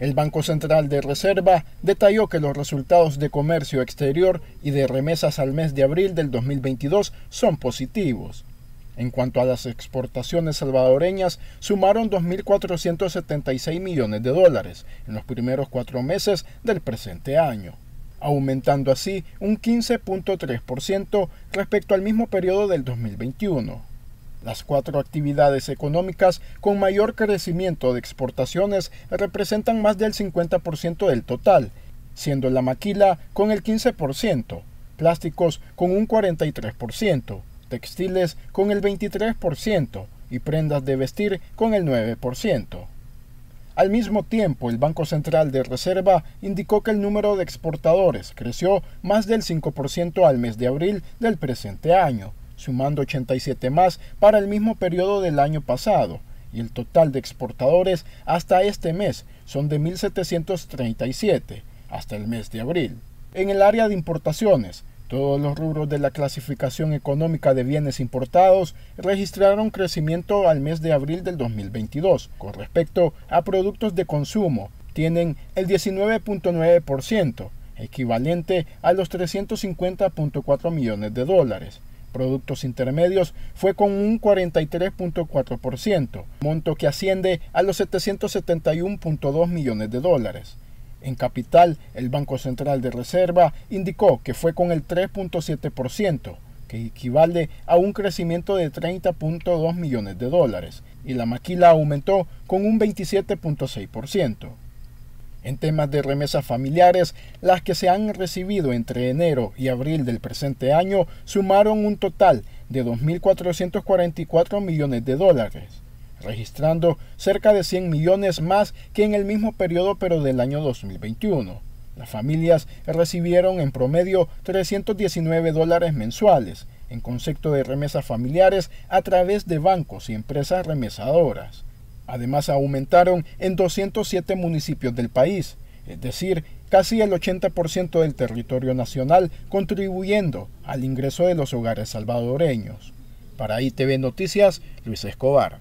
El Banco Central de Reserva detalló que los resultados de comercio exterior y de remesas al mes de abril del 2022 son positivos. En cuanto a las exportaciones salvadoreñas, sumaron 2.476 millones de dólares en los primeros cuatro meses del presente año, aumentando así un 15.3% respecto al mismo periodo del 2021. Las cuatro actividades económicas con mayor crecimiento de exportaciones representan más del 50% del total, siendo la maquila con el 15%, plásticos con un 43%, textiles con el 23% y prendas de vestir con el 9%. Al mismo tiempo, el Banco Central de Reserva indicó que el número de exportadores creció más del 5% al mes de abril del presente año, sumando 87 más para el mismo periodo del año pasado, y el total de exportadores hasta este mes son de 1.737, hasta el mes de abril. En el área de importaciones, todos los rubros de la clasificación económica de bienes importados registraron crecimiento al mes de abril del 2022. Con respecto a productos de consumo, tienen el 19.9%, equivalente a los 350.4 millones de dólares productos intermedios fue con un 43.4%, monto que asciende a los 771.2 millones de dólares. En capital, el Banco Central de Reserva indicó que fue con el 3.7%, que equivale a un crecimiento de 30.2 millones de dólares, y la maquila aumentó con un 27.6%. En temas de remesas familiares, las que se han recibido entre enero y abril del presente año sumaron un total de 2.444 millones de dólares, registrando cerca de 100 millones más que en el mismo periodo pero del año 2021. Las familias recibieron en promedio 319 dólares mensuales en concepto de remesas familiares a través de bancos y empresas remesadoras. Además, aumentaron en 207 municipios del país, es decir, casi el 80% del territorio nacional, contribuyendo al ingreso de los hogares salvadoreños. Para ITV Noticias, Luis Escobar.